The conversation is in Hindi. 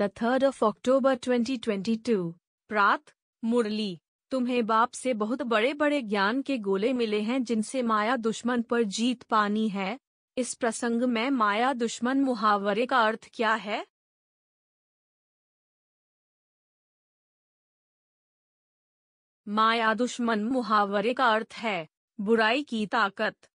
द थर्ड ऑफ अक्टूबर 2022 प्रात मुरली तुम्हें बाप से बहुत बड़े बड़े ज्ञान के गोले मिले हैं जिनसे माया दुश्मन पर जीत पानी है इस प्रसंग में माया दुश्मन मुहावरे का अर्थ क्या है माया दुश्मन मुहावरे का अर्थ है बुराई की ताकत